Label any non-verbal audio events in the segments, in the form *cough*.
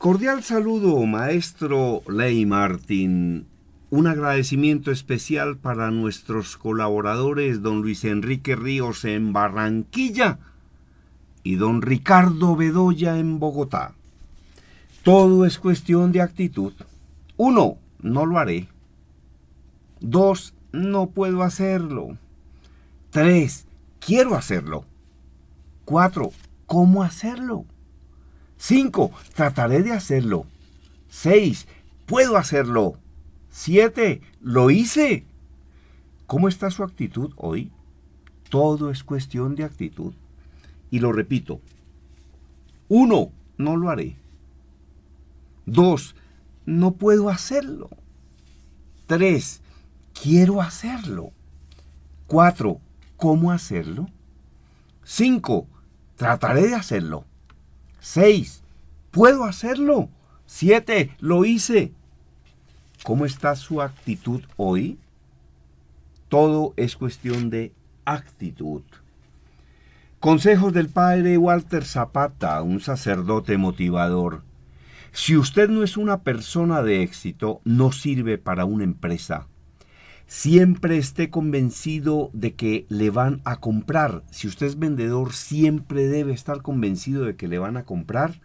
Cordial saludo, maestro Ley Martín. Un agradecimiento especial para nuestros colaboradores, don Luis Enrique Ríos en Barranquilla y don Ricardo Bedoya en Bogotá. Todo es cuestión de actitud. Uno, no lo haré. Dos, no puedo hacerlo. Tres, quiero hacerlo. Cuatro, ¿cómo hacerlo? 5. Trataré de hacerlo. 6. Puedo hacerlo. 7. Lo hice. ¿Cómo está su actitud hoy? Todo es cuestión de actitud. Y lo repito. 1. No lo haré. 2. No puedo hacerlo. 3. Quiero hacerlo. 4. ¿Cómo hacerlo? 5. Trataré de hacerlo. 6. Puedo hacerlo. 7. Lo hice. ¿Cómo está su actitud hoy? Todo es cuestión de actitud. Consejos del padre Walter Zapata, un sacerdote motivador. Si usted no es una persona de éxito, no sirve para una empresa siempre esté convencido de que le van a comprar. Si usted es vendedor, siempre debe estar convencido de que le van a comprar.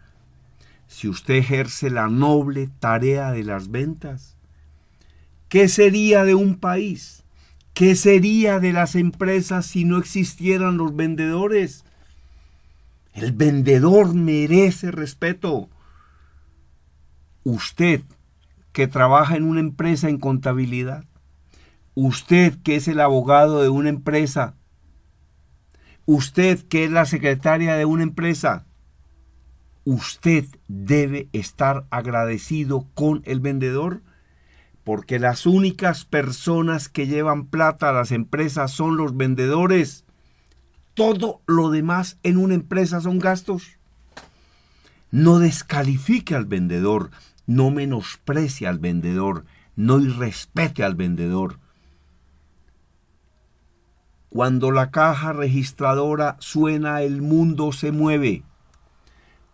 Si usted ejerce la noble tarea de las ventas, ¿qué sería de un país? ¿Qué sería de las empresas si no existieran los vendedores? El vendedor merece respeto. Usted que trabaja en una empresa en contabilidad, usted que es el abogado de una empresa, usted que es la secretaria de una empresa, usted debe estar agradecido con el vendedor porque las únicas personas que llevan plata a las empresas son los vendedores. Todo lo demás en una empresa son gastos. No descalifique al vendedor, no menosprecie al vendedor, no irrespete al vendedor cuando la caja registradora suena, el mundo se mueve.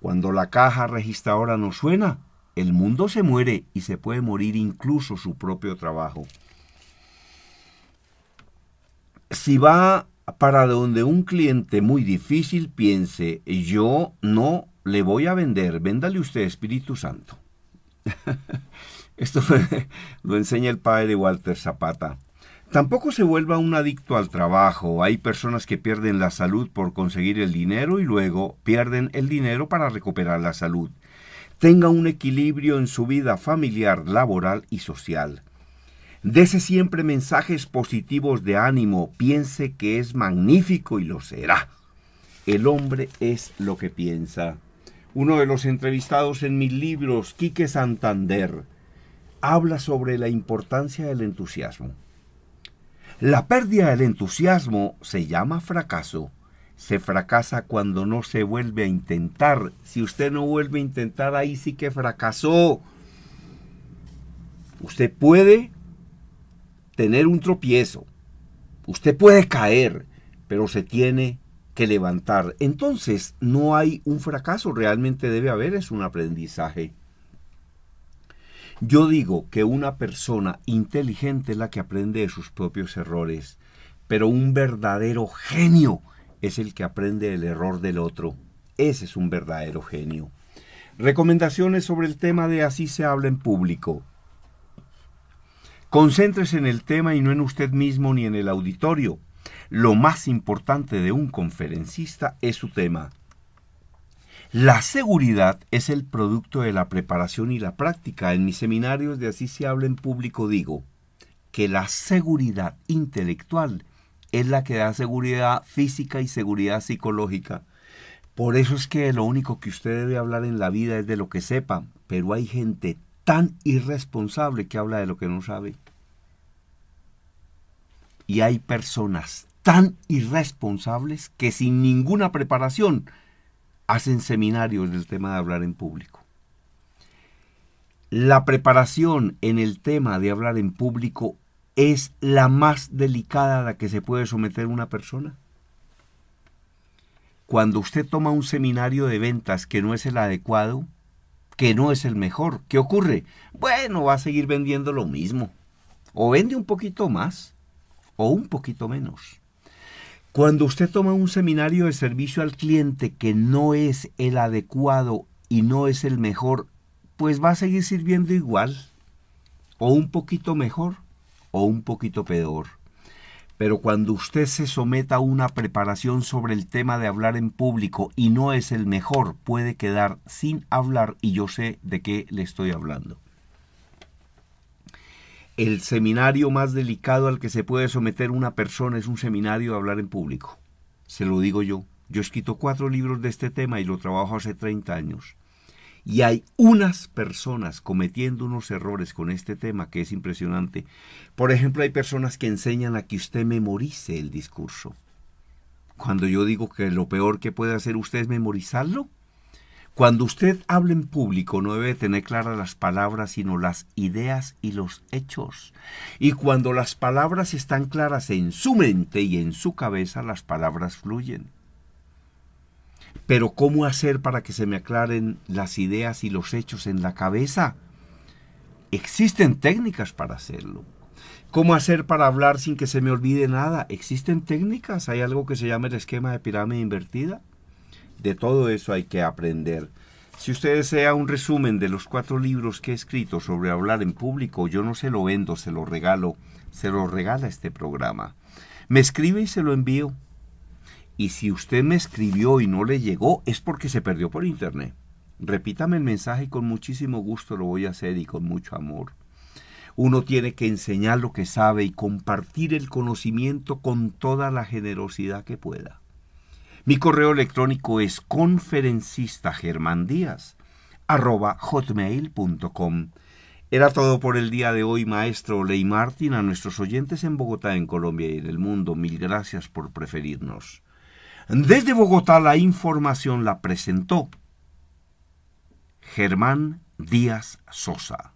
Cuando la caja registradora no suena, el mundo se muere y se puede morir incluso su propio trabajo. Si va para donde un cliente muy difícil piense, yo no le voy a vender, véndale usted Espíritu Santo. *laughs* Esto *laughs* lo enseña el padre Walter Zapata. Tampoco se vuelva un adicto al trabajo. Hay personas que pierden la salud por conseguir el dinero y luego pierden el dinero para recuperar la salud. Tenga un equilibrio en su vida familiar, laboral y social. Dese siempre mensajes positivos de ánimo. Piense que es magnífico y lo será. El hombre es lo que piensa. Uno de los entrevistados en mis libros, Quique Santander, habla sobre la importancia del entusiasmo. La pérdida del entusiasmo se llama fracaso. Se fracasa cuando no se vuelve a intentar. Si usted no vuelve a intentar, ahí sí que fracasó. Usted puede tener un tropiezo. Usted puede caer, pero se tiene que levantar. Entonces, no hay un fracaso, realmente debe haber, es un aprendizaje. Yo digo que una persona inteligente es la que aprende de sus propios errores, pero un verdadero genio es el que aprende el error del otro. Ese es un verdadero genio. Recomendaciones sobre el tema de así se habla en público. Concéntrese en el tema y no en usted mismo ni en el auditorio. Lo más importante de un conferencista es su tema. La seguridad es el producto de la preparación y la práctica. En mis seminarios de Así se habla en público digo que la seguridad intelectual es la que da seguridad física y seguridad psicológica. Por eso es que lo único que usted debe hablar en la vida es de lo que sepa, pero hay gente tan irresponsable que habla de lo que no sabe. Y hay personas tan irresponsables que sin ninguna preparación hacen seminarios del tema de hablar en público. La preparación en el tema de hablar en público es la más delicada a la que se puede someter una persona. Cuando usted toma un seminario de ventas que no es el adecuado, que no es el mejor, ¿qué ocurre? Bueno, va a seguir vendiendo lo mismo. O vende un poquito más o un poquito menos. Cuando usted toma un seminario de servicio al cliente que no es el adecuado y no es el mejor, pues va a seguir sirviendo igual, o un poquito mejor, o un poquito peor. Pero cuando usted se someta a una preparación sobre el tema de hablar en público y no es el mejor, puede quedar sin hablar y yo sé de qué le estoy hablando el seminario más delicado al que se puede someter una persona es un seminario de hablar en público. Se lo digo yo. Yo he escrito cuatro libros de este tema y lo trabajo hace 30 años. Y hay unas personas cometiendo unos errores con este tema que es impresionante. Por ejemplo, hay personas que enseñan a que usted memorice el discurso. Cuando yo digo que lo peor que puede hacer usted es memorizarlo, cuando usted habla en público no debe tener claras las palabras, sino las ideas y los hechos. Y cuando las palabras están claras en su mente y en su cabeza, las palabras fluyen. Pero ¿cómo hacer para que se me aclaren las ideas y los hechos en la cabeza? Existen técnicas para hacerlo. ¿Cómo hacer para hablar sin que se me olvide nada? Existen técnicas. Hay algo que se llama el esquema de pirámide invertida de todo eso hay que aprender. Si usted desea un resumen de los cuatro libros que he escrito sobre hablar en público, yo no se lo vendo, se lo regalo, se lo regala este programa. Me escribe y se lo envío. Y si usted me escribió y no le llegó, es porque se perdió por internet. Repítame el mensaje y con muchísimo gusto lo voy a hacer y con mucho amor. Uno tiene que enseñar lo que sabe y compartir el conocimiento con toda la generosidad que pueda. Mi correo electrónico es hotmail.com. Era todo por el día de hoy, maestro Ley Martín a nuestros oyentes en Bogotá, en Colombia y en el mundo. Mil gracias por preferirnos. Desde Bogotá la información la presentó Germán Díaz Sosa.